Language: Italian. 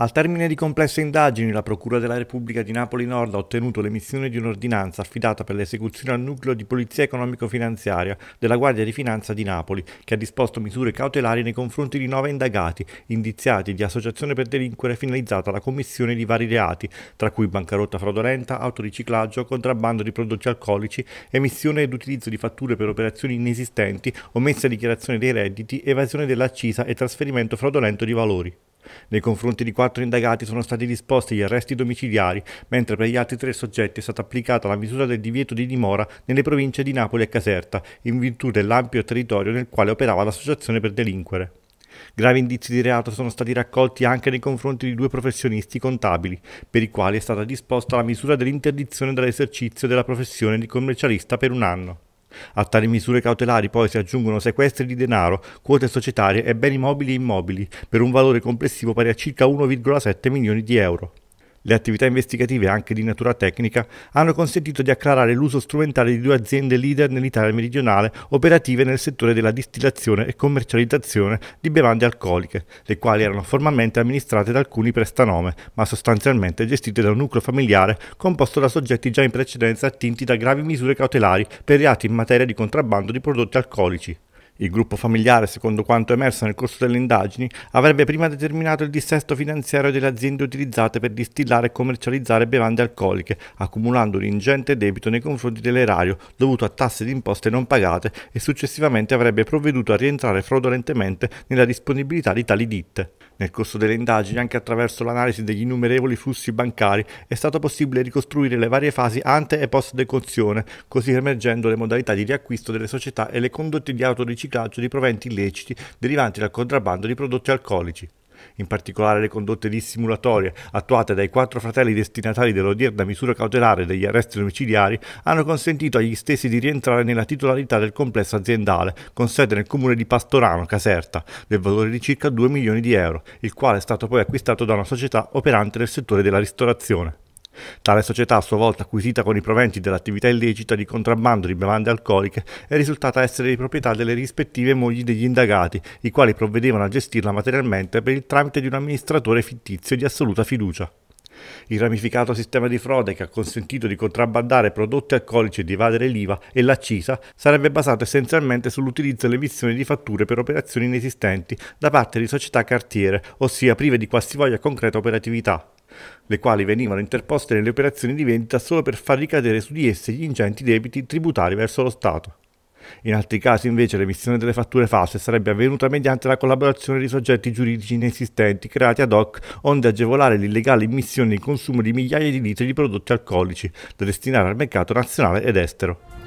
Al termine di complesse indagini, la Procura della Repubblica di Napoli Nord ha ottenuto l'emissione di un'ordinanza affidata per l'esecuzione al nucleo di Polizia Economico-Finanziaria della Guardia di Finanza di Napoli, che ha disposto misure cautelari nei confronti di nove indagati, indiziati di associazione per delinquere finalizzata alla commissione di vari reati, tra cui bancarotta fraudolenta, autoriciclaggio, contrabbando di prodotti alcolici, emissione ed utilizzo di fatture per operazioni inesistenti, omessa dichiarazione dei redditi, evasione dell'accisa e trasferimento fraudolento di valori. Nei confronti di quattro indagati sono stati disposti gli arresti domiciliari, mentre per gli altri tre soggetti è stata applicata la misura del divieto di dimora nelle province di Napoli e Caserta, in virtù dell'ampio territorio nel quale operava l'associazione per delinquere. Gravi indizi di reato sono stati raccolti anche nei confronti di due professionisti contabili, per i quali è stata disposta la misura dell'interdizione dall'esercizio della professione di commercialista per un anno. A tali misure cautelari poi si aggiungono sequestri di denaro, quote societarie e beni mobili e immobili, per un valore complessivo pari a circa 1,7 milioni di euro. Le attività investigative, anche di natura tecnica, hanno consentito di acclarare l'uso strumentale di due aziende leader nell'Italia meridionale operative nel settore della distillazione e commercializzazione di bevande alcoliche, le quali erano formalmente amministrate da alcuni prestanome, ma sostanzialmente gestite da un nucleo familiare composto da soggetti già in precedenza attinti da gravi misure cautelari per reati in materia di contrabbando di prodotti alcolici. Il gruppo familiare, secondo quanto emerso nel corso delle indagini, avrebbe prima determinato il dissesto finanziario delle aziende utilizzate per distillare e commercializzare bevande alcoliche, accumulando un ingente debito nei confronti dell'erario dovuto a tasse di imposte non pagate e successivamente avrebbe provveduto a rientrare fraudolentemente nella disponibilità di tali ditte. Nel corso delle indagini, anche attraverso l'analisi degli innumerevoli flussi bancari, è stato possibile ricostruire le varie fasi ante e post decozione, così emergendo le modalità di riacquisto delle società e le condotte di autoriciclaggio riciclaggio di proventi illeciti derivanti dal contrabbando di prodotti alcolici. In particolare le condotte dissimulatorie attuate dai quattro fratelli destinatari dell'odierna misura cautelare degli arresti domiciliari hanno consentito agli stessi di rientrare nella titolarità del complesso aziendale con sede nel comune di Pastorano, Caserta, del valore di circa 2 milioni di euro, il quale è stato poi acquistato da una società operante nel settore della ristorazione. Tale società a sua volta acquisita con i proventi dell'attività illecita di contrabbando di bevande alcoliche è risultata essere di proprietà delle rispettive mogli degli indagati, i quali provvedevano a gestirla materialmente per il tramite di un amministratore fittizio di assoluta fiducia. Il ramificato sistema di frode che ha consentito di contrabbandare prodotti alcolici e di evadere l'IVA e l'accisa sarebbe basato essenzialmente sull'utilizzo e l'emissione di fatture per operazioni inesistenti da parte di società cartiere, ossia prive di qualsivoglia concreta operatività le quali venivano interposte nelle operazioni di vendita solo per far ricadere su di esse gli ingenti debiti tributari verso lo Stato. In altri casi invece l'emissione delle fatture false sarebbe avvenuta mediante la collaborazione di soggetti giuridici inesistenti creati ad hoc onde agevolare l'illegale immissione e il consumo di migliaia di litri di prodotti alcolici da destinare al mercato nazionale ed estero.